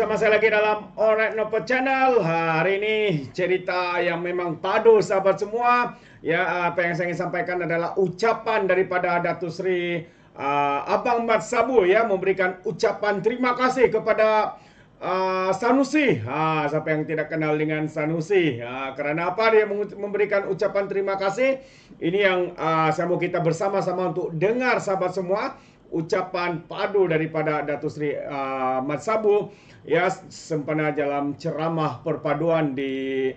bersama saya lagi dalam Orek Nopo Channel Hari ini cerita yang memang padu sahabat semua Ya apa yang saya ingin sampaikan adalah ucapan daripada Datu Sri uh, Abang Mat Sabu ya Memberikan ucapan terima kasih kepada uh, Sanusi ha, Siapa yang tidak kenal dengan Sanusi ha, uh, Karena apa dia memberikan ucapan terima kasih Ini yang uh, saya mau kita bersama-sama untuk dengar sahabat semua ucapan padu daripada Datu Sri uh, Sabu ya sempena dalam ceramah perpaduan di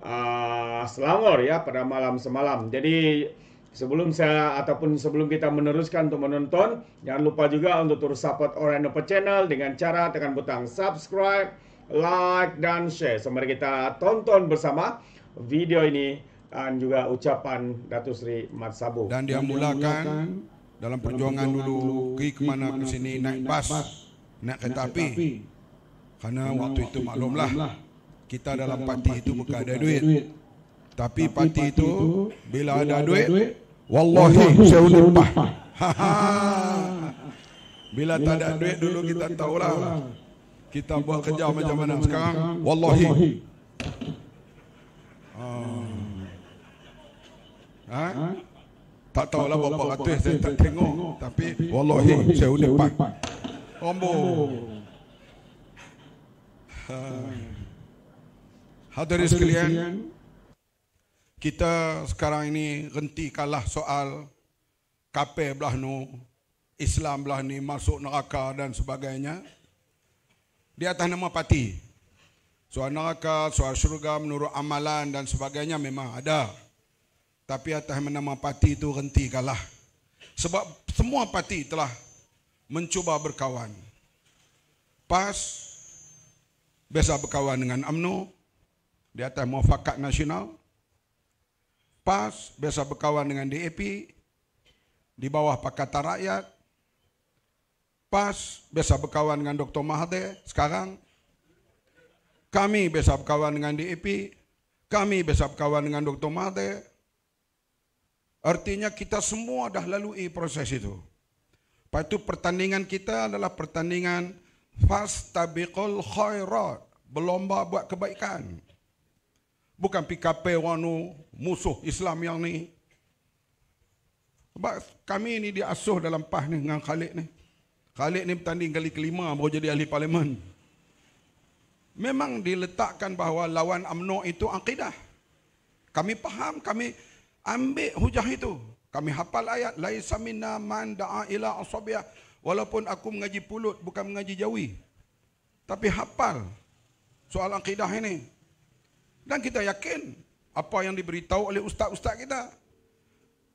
uh, Selangor ya pada malam semalam. Jadi sebelum saya ataupun sebelum kita meneruskan untuk menonton, jangan lupa juga untuk terus support Orenope Channel dengan cara tekan butang subscribe, like dan share. Sembari kita tonton bersama video ini dan juga ucapan Datu Sri Mat Sabu. Dan diambulakan dalam perjuangan dulu, pergi ke mana ke sini, naik bas, naik kereta api. api. Kerana waktu, waktu itu maklumlah lah. kita, kita dalam parti itu bukan ada duit. duit. Tapi parti itu bila, bila ada duit, duit wallahi saya ulipah. Ha, ha, ha. bila, bila tak ada duit dulu kita tahulah. Kita, kita lah. Lah. buat kerja, kerja macam mana, sekarang, sekarang wallahi. Ha? ha? Tak tahulah berapa ratus saya tak tengok. tengok. Tapi, Tapi wallahi saya ulipah. Ombo. Ombo. Hadirin sekalian, kita sekarang ini henti kalah soal kape belah nu, Islam belah ni masuk neraka dan sebagainya. Di atas nama parti, Soal neraka, soal syurga menurut amalan dan sebagainya memang ada. Tapi atas nama parti itu henti kalah. Sebab semua parti telah mencuba berkawan. PAS, biasa berkawan dengan UMNO di atas muafakat nasional PAS biasa berkawan dengan DAP di bawah Pakatan Rakyat PAS biasa berkawan dengan Dr. Mahathir sekarang kami biasa berkawan dengan DAP kami biasa berkawan dengan Dr. Mahathir artinya kita semua dah lalui proses itu Lepas itu pertandingan kita adalah pertandingan Fastabiqul khairat. Berlomba buat kebaikan. Bukan PKP wanu musuh Islam yang ni. Sebab kami ni diasuh dalam PAH ni dengan Khalid ni. Khalid ni bertanding kali kelima baru jadi ahli parlimen. Memang diletakkan bahawa lawan amno itu akidah. Kami faham, kami ambil hujah itu. Kami hafal ayat. Laisa minna man da'a ila asabiyah. Walaupun aku mengaji pulut bukan mengaji jawi. Tapi hafal soal akidah ini. Dan kita yakin apa yang diberitahu oleh ustaz-ustaz kita.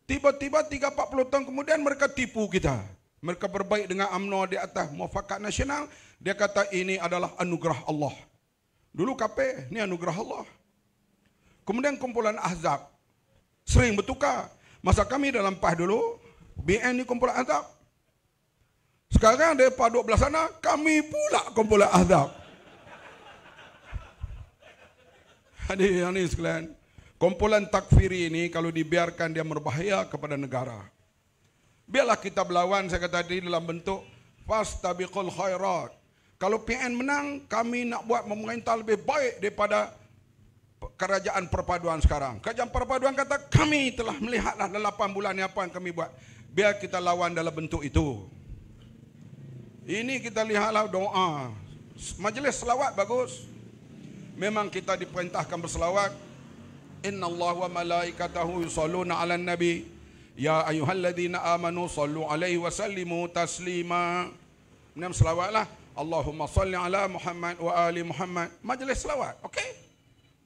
Tiba-tiba 3-40 tahun kemudian mereka tipu kita. Mereka berbaik dengan UMNO di atas mufakat nasional. Dia kata ini adalah anugerah Allah. Dulu kape, ini anugerah Allah. Kemudian kumpulan Ahzab. Sering bertukar. Masa kami dalam PAH dulu, BN ini kumpulan Ahzab. Sekarang daripada duduk belah sana, kami pula kumpulan azab. Ini yang ni sekalian. Kumpulan takfiri ini kalau dibiarkan dia berbahaya kepada negara. Biarlah kita berlawan, saya kata tadi dalam bentuk was-tabiqul khairat. Kalau PN menang, kami nak buat pemerintah lebih baik daripada kerajaan perpaduan sekarang. Kerajaan perpaduan kata, kami telah melihatlah dalam 8 bulan ini apa yang kami buat. Biar kita lawan dalam bentuk itu. Ini kita lihatlah doa. Majlis selawat bagus. Memang kita diperintahkan berselawat. Inna Allah wa malaikatahu yusalluna ala nabi. Ya ayuhalladzina amanu sallu alaihi wa sallimu taslima. Ini selawatlah. Allahumma salli ala Muhammad wa ali Muhammad. Majlis selawat. Okey?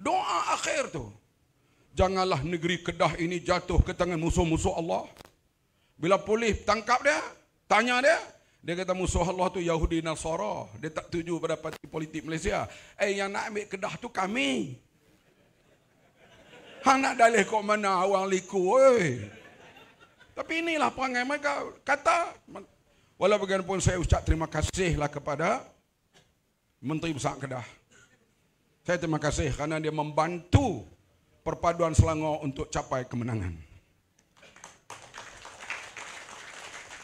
Doa akhir tu. Janganlah negeri Kedah ini jatuh ke tangan musuh-musuh Allah. Bila polis tangkap dia, tanya dia, dia kata musuh Allah tu Yahudi Nasara. Dia tak tuju pada parti politik Malaysia. Eh yang nak ambil kedah tu kami. Hang nak dalih kau mana orang liku. Oi. Tapi inilah perangai mereka. Kata. Walau bagaimanapun saya ucap terima kasih lah kepada Menteri Besar Kedah. Saya terima kasih kerana dia membantu perpaduan Selangor untuk capai kemenangan.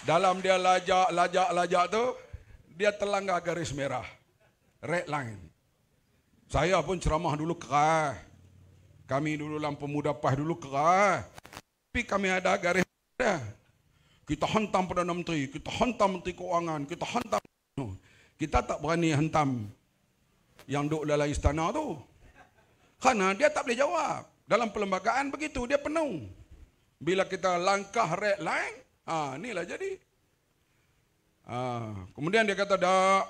Dalam dia lajak, lajak, lajak tu, dia terlanggar garis merah. Red line. Saya pun ceramah dulu kerah. Kami dulu dalam pemuda pah dulu kerah. Tapi kami ada garis merah. Kita hantam Perdana Menteri, kita hantam Menteri Keuangan, kita hantam. Kita tak berani hantam yang duduk dalam istana tu. karena dia tak boleh jawab. Dalam perlembagaan begitu, dia penuh. Bila kita langkah red line, Ah, inilah jadi. Ah, kemudian dia kata dah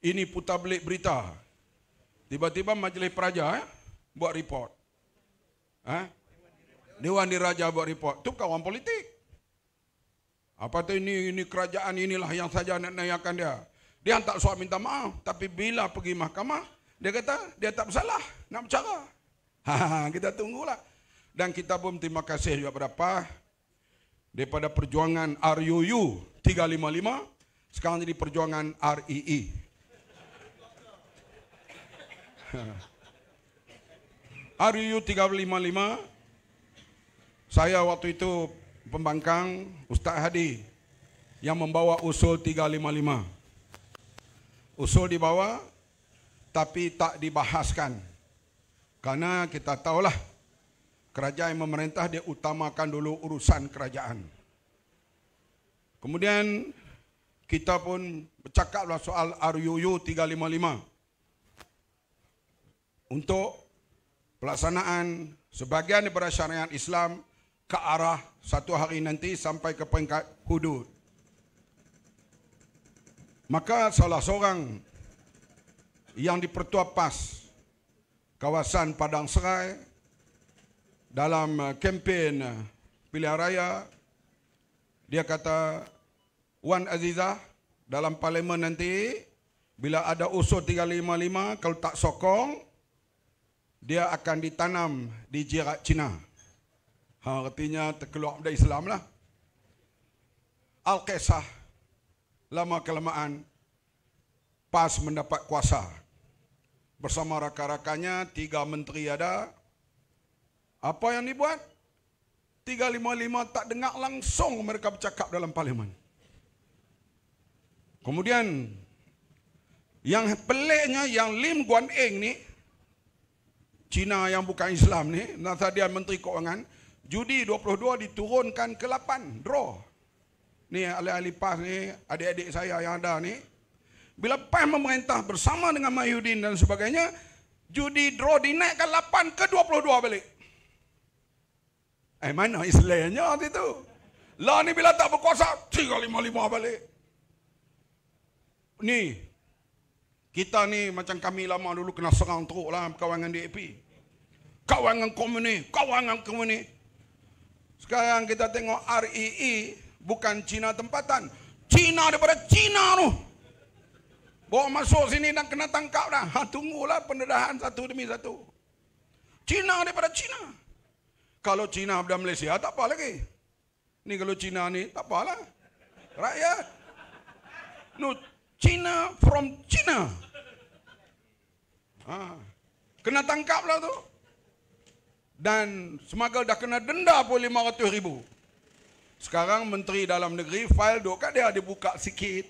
ini putar belik berita. Tiba-tiba majlis peraja eh, buat report. Eh? Dewan diraja buat report. Itu kawan politik. Apa tu ini ini kerajaan inilah yang saja nak nayakan dia. Dia tak suap minta maaf, tapi bila pergi mahkamah, dia kata dia tak bersalah nak bercara. Ha, kita tunggulah. Dan kita pun terima kasih juga pada daripada perjuangan RUU 355 sekarang jadi perjuangan RII. RUU 355 saya waktu itu pembangkang Ustaz Hadi yang membawa usul 355 usul dibawa tapi tak dibahaskan karena kita tahulah 355 kerajaan yang memerintah dia utamakan dulu urusan kerajaan. Kemudian kita pun bercakaplah soal RUU 355 untuk pelaksanaan sebagian daripada syariat Islam ke arah satu hari nanti sampai ke peringkat hudud. Maka salah seorang yang dipertua pas kawasan Padang Serai dalam uh, kempen uh, pilihan raya dia kata Wan Azizah dalam parlimen nanti bila ada usul 355 kalau tak sokong dia akan ditanam di jirat Cina. Ha, artinya terkeluar dari Islam lah. Al-Qisah lama kelamaan pas mendapat kuasa bersama rakan-rakannya tiga menteri ada apa yang dibuat? 355 tak dengar langsung mereka bercakap dalam parlimen. Kemudian yang peliknya yang Lim Guan Eng ni Cina yang bukan Islam ni, nasa dia menteri keuangan, judi 22 diturunkan ke 8 draw. Ni ahli-ahli PAS ni, adik-adik saya yang ada ni. Bila PAS memerintah bersama dengan Mahyudin dan sebagainya, judi draw dinaikkan 8 ke 22 balik. Eh mana Islamnya waktu itu? Lah ni bila tak berkuasa, tiga lima lima balik. Ni, kita ni macam kami lama dulu kena serang teruk lah kawangan dengan DAP. Kawan dengan komuni, kawan komuni. Sekarang kita tengok REE e, bukan Cina tempatan. Cina daripada Cina tu. Bawa masuk sini dan kena tangkap dah. Ha, tunggulah pendedahan satu demi satu. Cina daripada Cina. Cina. Kalau Cina dan Malaysia tak apa lagi. Ni kalau Cina ni tak lah? Rakyat. No, Cina from Cina. Ha. Kena tangkap lah tu. Dan semoga dah kena denda pun RM500,000. Sekarang menteri dalam negeri file duk kat dia dibuka sikit.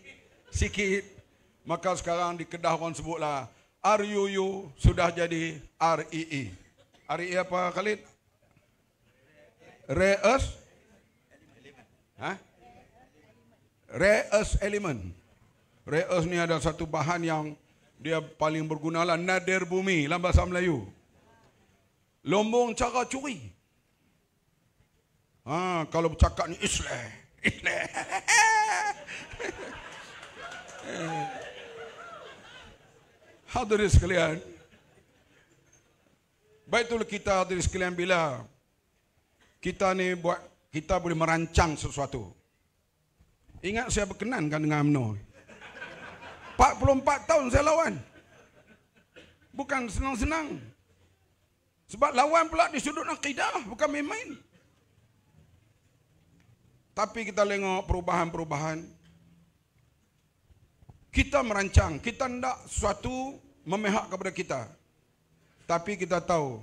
Sikit. Maka sekarang di Kedah orang sebutlah RUU sudah jadi Rii. E e. Rii e apa Khalid? rare earth ha rare earth element rare earth ni ada satu bahan yang dia paling berguna lah nadir bumi dalam bahasa Melayu lombong cara curi ha kalau bercakap ni islah islah hadirin sekalian Baitul kita hadirin sekalian bila kita ni buat kita boleh merancang sesuatu. Ingat saya berkenan kan dengan UMNO? 44 tahun saya lawan. Bukan senang-senang. Sebab lawan pula di sudut akidah, bukan main-main. Tapi kita tengok perubahan-perubahan. Kita merancang, kita hendak sesuatu memihak kepada kita. Tapi kita tahu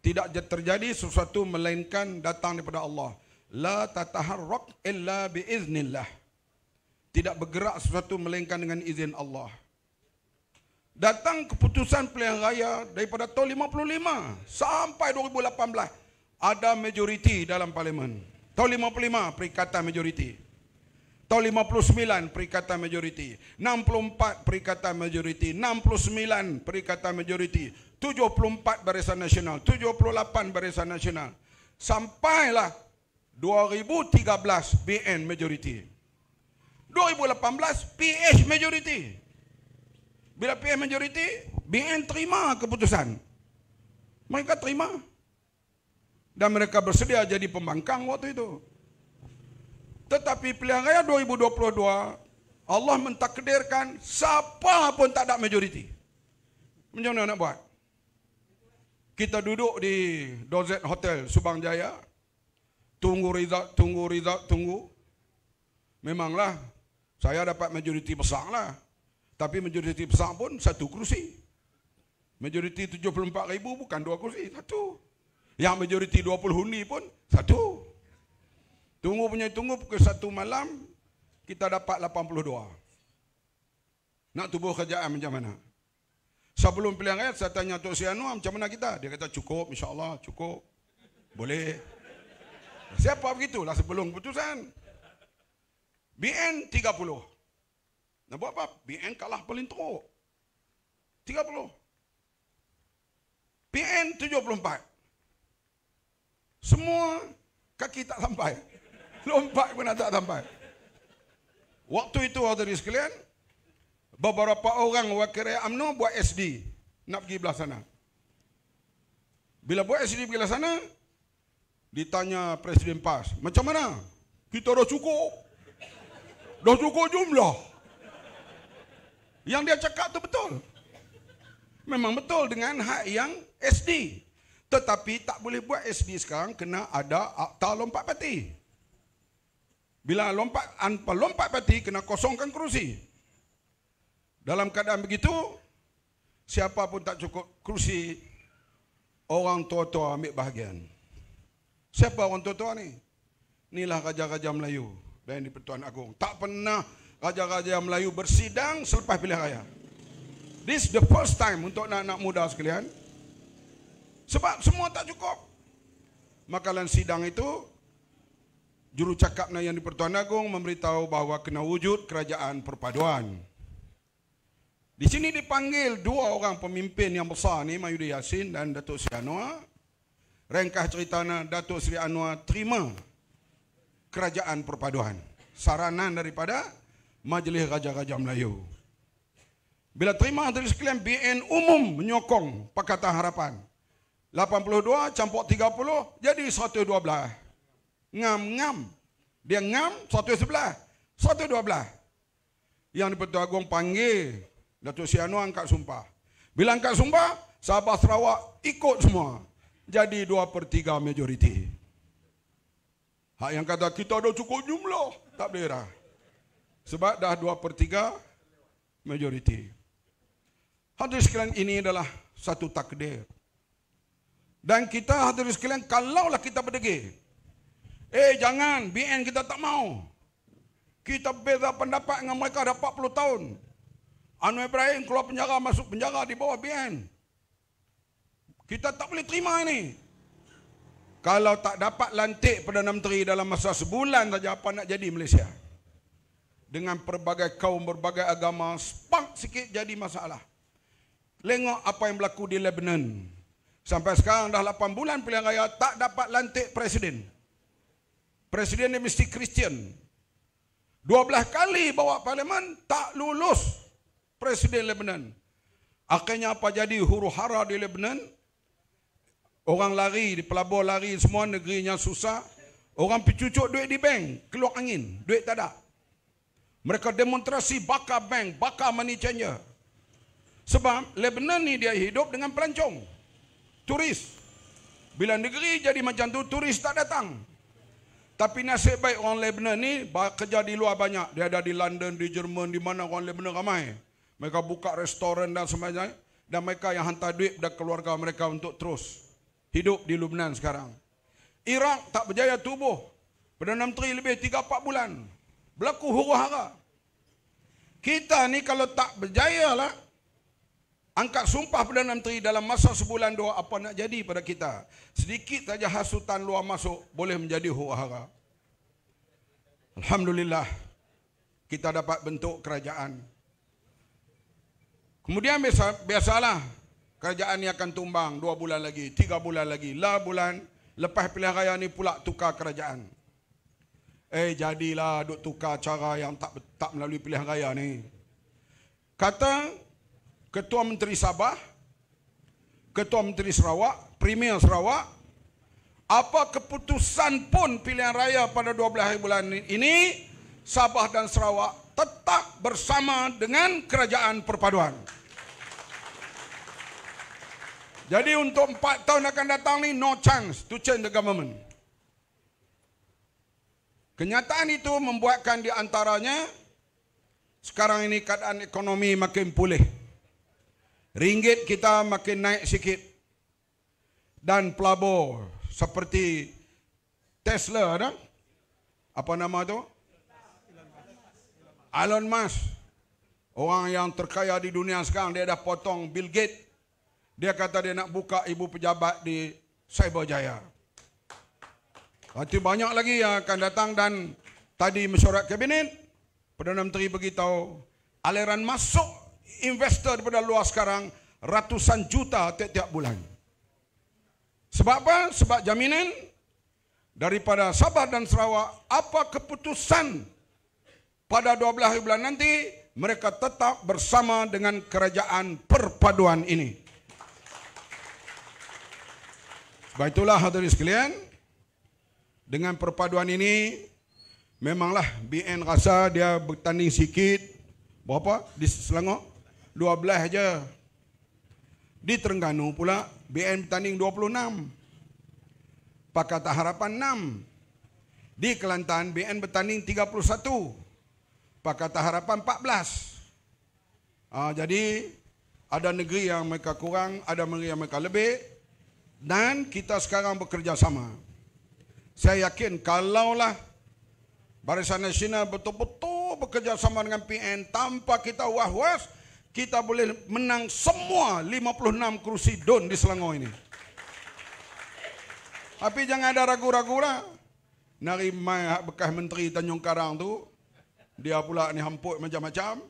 tidak terjadi sesuatu melainkan datang daripada Allah la tataharrak illa biiznillah tidak bergerak sesuatu melainkan dengan izin Allah datang keputusan pilihan raya daripada tahun 55 sampai 2018 ada majoriti dalam parlimen tahun 55 perikatan majoriti tahun 59 perikatan majoriti 64 perikatan majoriti 69 perikatan majoriti 74 Barisan Nasional, 78 Barisan Nasional. Sampailah 2013 BN majority. 2018 PH majority. Bila PH majority, BN terima keputusan. Mereka terima. Dan mereka bersedia jadi pembangkang waktu itu. Tetapi pilihan raya 2022, Allah mentakdirkan siapa pun tak ada majoriti. Macam mana nak buat? Kita duduk di Dozet Hotel Subang Jaya. Tunggu result, tunggu result, tunggu. Memanglah saya dapat majoriti besar lah. Tapi majoriti besar pun satu kerusi. Majoriti 74 ribu bukan dua kerusi, satu. Yang majoriti 20 huni pun satu. Tunggu punya tunggu pukul satu malam kita dapat 82. Nak tubuh kerjaan macam mana? Sebelum pilihan raya saya tanya Tok Si Anwar macam mana kita? Dia kata cukup insyaAllah cukup. Boleh. Siapa begitu? begitulah sebelum keputusan. BN 30. Nak buat apa? BN kalah paling teruk. 30. PN 74. Semua kaki tak sampai. Lompat pun tak sampai. Waktu itu hadirin sekalian, Beberapa orang wakil rakyat UMNO buat SD. Nak pergi belah sana. Bila buat SD pergi belah sana, ditanya Presiden PAS, macam mana? Kita dah cukup. Dah cukup jumlah. Yang dia cakap tu betul. Memang betul dengan hak yang SD. Tetapi tak boleh buat SD sekarang kena ada akta lompat parti. Bila lompat lompat parti kena kosongkan kerusi. Dalam keadaan begitu, siapa pun tak cukup kursi orang tua-tua ambil bahagian. Siapa orang tua-tua ni? Inilah Raja-Raja Melayu dan ini Pertuan Agong. Tak pernah Raja-Raja Melayu bersidang selepas pilihan raya. This the first time untuk anak-anak muda sekalian. Sebab semua tak cukup. Makalan sidang itu, juru cakapnya yang di Pertuan Agong memberitahu bahawa kena wujud kerajaan perpaduan. Di sini dipanggil dua orang pemimpin yang besar ni, Mayudi Yasin dan Datuk Seri Anwar. Rengkah ceritanya, Datuk Seri Anwar terima kerajaan perpaduan. Saranan daripada Majlis Raja-Raja Melayu. Bila terima dari sekalian BN umum menyokong Pakatan Harapan. 82 campur 30 jadi 112. Ngam-ngam. Dia ngam 111. 112. Yang di Petua Agong panggil Dato' Sianu angkat sumpah. Bila angkat sumpah, Sabah Sarawak ikut semua. Jadi dua per tiga majoriti. Hak yang kata kita dah cukup jumlah. Tak boleh lah. Sebab dah dua per tiga majoriti. Hadir sekalian ini adalah satu takdir. Dan kita hadir sekalian kalaulah kita berdegih. Eh jangan, BN kita tak mau. Kita beza pendapat dengan mereka dah 40 tahun. Anwar Ibrahim keluar penjara, masuk penjara di bawah BN. Kita tak boleh terima ini. Kalau tak dapat lantik Perdana Menteri dalam masa sebulan saja apa nak jadi Malaysia? Dengan berbagai kaum, berbagai agama, spark sikit jadi masalah. Lengok apa yang berlaku di Lebanon. Sampai sekarang dah 8 bulan pilihan raya tak dapat lantik Presiden. Presiden dia mesti Kristian. 12 kali bawa parlimen tak lulus. Presiden Lebanon. Akhirnya apa jadi huru hara di Lebanon? Orang lari, di pelabur lari semua negerinya susah. Orang pecucuk duit di bank, keluar angin, duit tak ada. Mereka demonstrasi bakar bank, bakar money changer. Sebab Lebanon ni dia hidup dengan pelancong. Turis. Bila negeri jadi macam tu, turis tak datang. Tapi nasib baik orang Lebanon ni kerja di luar banyak. Dia ada di London, di Jerman, di mana orang Lebanon ramai. Mereka buka restoran dan sebagainya. Dan mereka yang hantar duit dan keluarga mereka untuk terus hidup di Lubnan sekarang. Irak tak berjaya tubuh. Perdana Menteri lebih 3-4 bulan. Berlaku huru hara. Kita ni kalau tak berjaya lah. Angkat sumpah Perdana Menteri dalam masa sebulan dua apa nak jadi pada kita. Sedikit saja hasutan luar masuk boleh menjadi huru hara. Alhamdulillah kita dapat bentuk kerajaan. Kemudian biasa, biasalah kerajaan ni akan tumbang dua bulan lagi, tiga bulan lagi, lah bulan lepas pilihan raya ni pula tukar kerajaan. Eh jadilah duk tukar cara yang tak tak melalui pilihan raya ni. Kata Ketua Menteri Sabah, Ketua Menteri Sarawak, Premier Sarawak, apa keputusan pun pilihan raya pada 12 hari bulan ini, Sabah dan Sarawak tetap bersama dengan kerajaan perpaduan. Jadi untuk empat tahun akan datang ni no chance to change the government. Kenyataan itu membuatkan di antaranya sekarang ini keadaan ekonomi makin pulih. Ringgit kita makin naik sikit. Dan pelabur seperti Tesla ada. Apa nama tu? Elon Musk. Orang yang terkaya di dunia sekarang dia dah potong Bill Gates dia kata dia nak buka ibu pejabat di Cyberjaya. Nanti banyak lagi yang akan datang dan tadi mesyuarat kabinet, Perdana Menteri beritahu aliran masuk investor daripada luar sekarang ratusan juta tiap-tiap bulan. Sebab apa? Sebab jaminan daripada Sabah dan Sarawak apa keputusan pada 12 bulan nanti mereka tetap bersama dengan kerajaan perpaduan ini. Sebab itulah hadirin sekalian Dengan perpaduan ini Memanglah BN rasa dia bertanding sikit Berapa di Selangor? 12 aja. Di Terengganu pula BN bertanding 26 Pakat harapan 6 Di Kelantan BN bertanding 31 Pakat harapan 14 ha, ah, Jadi ada negeri yang mereka kurang, ada negeri yang mereka lebih dan kita sekarang bekerjasama. Saya yakin kalaulah Barisan Nasional betul-betul bekerjasama dengan PN tanpa kita was-was, kita boleh menang semua 56 kerusi don di Selangor ini. Tapi jangan ada ragu-ragu lah. Nari mai bekas menteri Tanjung Karang tu, dia pula ni hampuk macam-macam.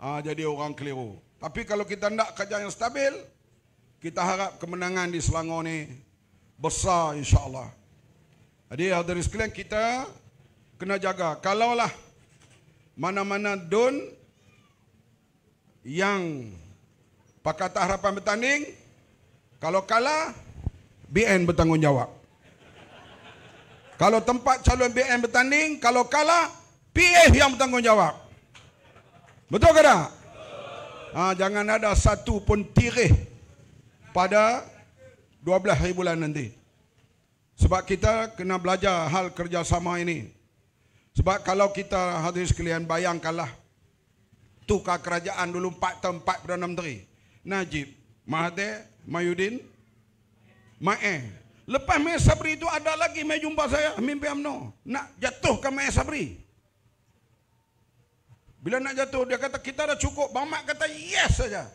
Ha, jadi orang keliru. Tapi kalau kita nak kerja yang stabil, kita harap kemenangan di Selangor ni besar insya-Allah. Jadi hadirin sekalian kita kena jaga. Kalaulah mana-mana don yang Pakatan Harapan bertanding kalau kalah BN bertanggungjawab. Kalau tempat calon BN bertanding, kalau kalah PF yang bertanggungjawab. Betul ke tak? Ha, jangan ada satu pun tirih pada 12 hari bulan nanti. Sebab kita kena belajar hal kerjasama ini. Sebab kalau kita hadir sekalian bayangkanlah tukar kerajaan dulu 4 tahun 4 Perdana Menteri. Najib, Mahathir, Mayudin, Ma'e. Lepas Mahir Sabri itu ada lagi Mahir jumpa saya, mimpi UMNO. Nak jatuhkan Mahir Sabri. Bila nak jatuh, dia kata kita dah cukup. Bang Mat kata yes saja.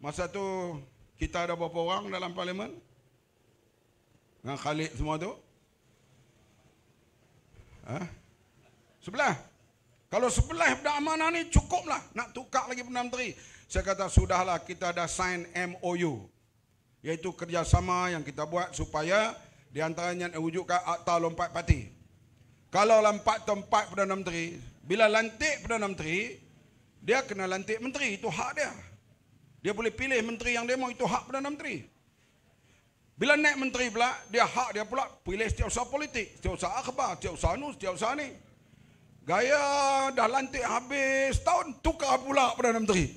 Masa tu kita ada berapa orang dalam parlimen? Dengan Khalid semua tu? Ha? Sebelah. Kalau sebelah benda amanah ni cukuplah nak tukar lagi Perdana Menteri. Saya kata sudahlah kita dah sign MOU. Iaitu kerjasama yang kita buat supaya di antaranya wujudkan akta lompat parti. Kalau lompat tempat Perdana Menteri, bila lantik Perdana Menteri, dia kena lantik menteri itu hak dia. Dia boleh pilih menteri yang dia mahu, itu hak Perdana Menteri. Bila naik menteri pula, dia hak dia pula pilih setiap usaha politik, setiap usaha akhbar, setiap usaha nu, setiap usaha ni. Gaya dah lantik habis tahun, tukar pula Perdana Menteri.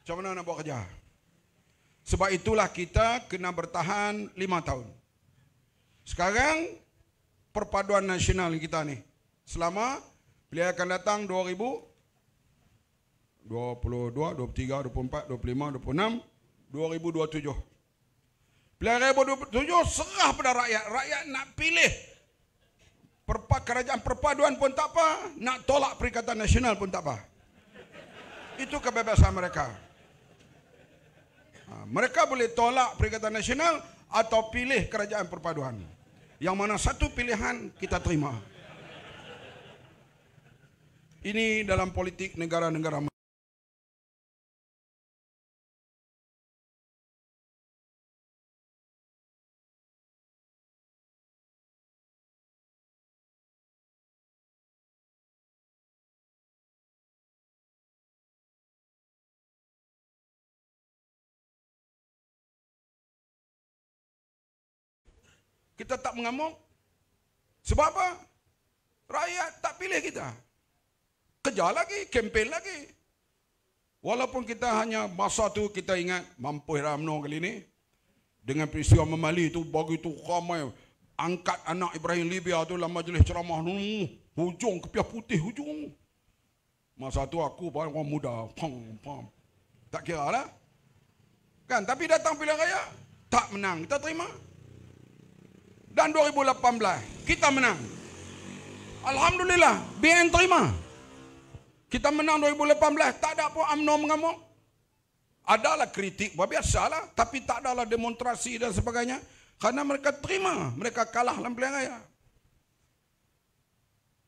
Macam mana nak buat kerja? Sebab itulah kita kena bertahan lima tahun. Sekarang, perpaduan nasional kita ni. Selama beliau akan datang Pilihan raya tujuh, serah pada rakyat. Rakyat nak pilih perpa kerajaan perpaduan pun tak apa, nak tolak perikatan nasional pun tak apa. Itu kebebasan mereka. Ha, mereka boleh tolak perikatan nasional atau pilih kerajaan perpaduan. Yang mana satu pilihan kita terima. Ini dalam politik negara-negara kita tak mengamuk. Sebab apa? Rakyat tak pilih kita. Kerja lagi, kempen lagi. Walaupun kita hanya masa tu kita ingat mampu Ramno kali ni dengan peristiwa memali tu bagi begitu ramai angkat anak Ibrahim Libya tu dalam majlis ceramah nu hujung kepiah putih hujung. Masa tu aku orang muda, pam pam. Tak kira lah. Kan tapi datang pilihan raya tak menang, kita terima dan 2018 kita menang. Alhamdulillah, BN terima. Kita menang 2018, tak ada pun amno mengamuk. Adalah kritik, biasalah. Tapi tak adalah demonstrasi dan sebagainya. Karena mereka terima, mereka kalah dalam pilihan raya.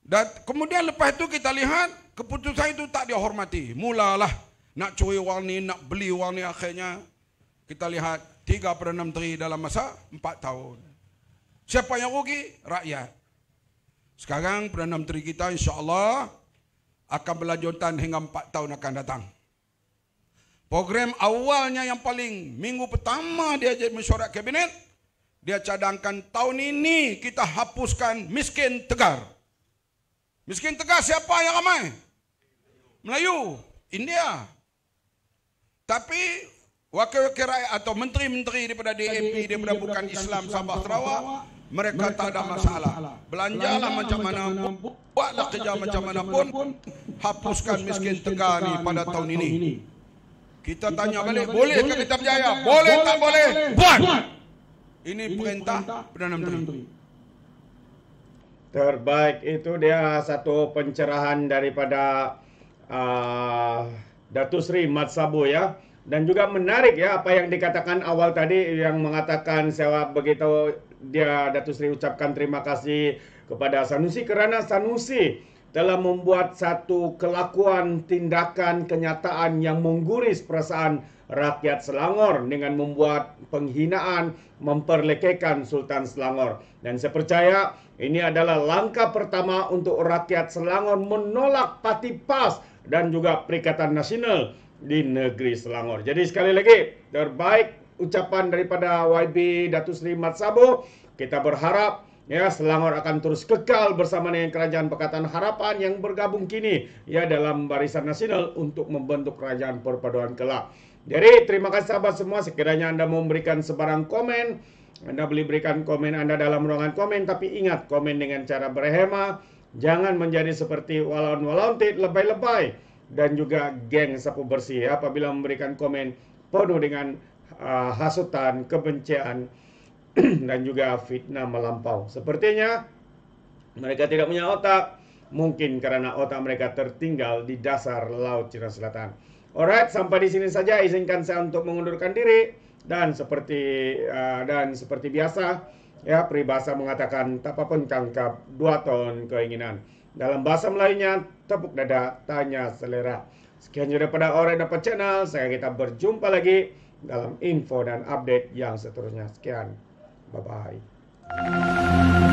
Dan kemudian lepas itu kita lihat, keputusan itu tak dihormati. Mulalah nak curi wang ni, nak beli wang ni akhirnya. Kita lihat, tiga perdana menteri dalam masa empat tahun. Siapa yang rugi? Rakyat. Sekarang Perdana Menteri kita insyaAllah akan berlanjutan hingga empat tahun akan datang. Program awalnya yang paling minggu pertama dia jadi mesyuarat kabinet, dia cadangkan tahun ini kita hapuskan miskin tegar. Miskin tegar siapa yang ramai? Melayu, India. Tapi wakil-wakil rakyat atau menteri-menteri daripada DAP daripada bukan Islam Sabah Sarawak mereka tak ada masalah belanjalah macam mana pun buatlah kerja macam mana pun hapuskan miskin tegar ni pada tahun ini kita tanya balik boleh ke kita berjaya boleh tak boleh buat ini perintah Perdana Menteri terbaik itu dia satu pencerahan daripada uh, Datuk Seri Mat Sabu ya. dan juga menarik ya apa yang dikatakan awal tadi yang mengatakan sewa begitu dia Datu Sri ucapkan terima kasih kepada Sanusi karena Sanusi telah membuat satu kelakuan, tindakan, kenyataan yang mengguris perasaan rakyat Selangor dengan membuat penghinaan, memperlekehkan Sultan Selangor. Dan saya percaya ini adalah langkah pertama untuk rakyat Selangor menolak pati pas dan juga Perikatan Nasional di negeri Selangor. Jadi sekali lagi terbaik ucapan daripada YB Datu Sri Mat Sabo. Kita berharap ya Selangor akan terus kekal bersama dengan Kerajaan Pekatan Harapan yang bergabung kini ya dalam Barisan Nasional untuk membentuk Kerajaan Perpaduan kelak. Jadi terima kasih sahabat semua sekiranya Anda mau memberikan sebarang komen Anda boleh berikan komen Anda dalam ruangan komen tapi ingat komen dengan cara berhemah jangan menjadi seperti walaun-walaun lebay-lebay dan juga geng sapu bersih ya, apabila memberikan komen penuh dengan uh, hasutan, kebencian, dan juga fitnah melampau. Sepertinya mereka tidak punya otak, mungkin karena otak mereka tertinggal di dasar Laut Cina Selatan. Alright, sampai di sini saja izinkan saya untuk mengundurkan diri dan seperti uh, dan seperti biasa ya peribahasa mengatakan tak apa pun tangkap dua ton keinginan. Dalam bahasa Melayunya, tepuk dada tanya selera. Sekian pada orang dapat channel. Saya kita berjumpa lagi dalam info dan update yang seterusnya. Sekian. Bye-bye.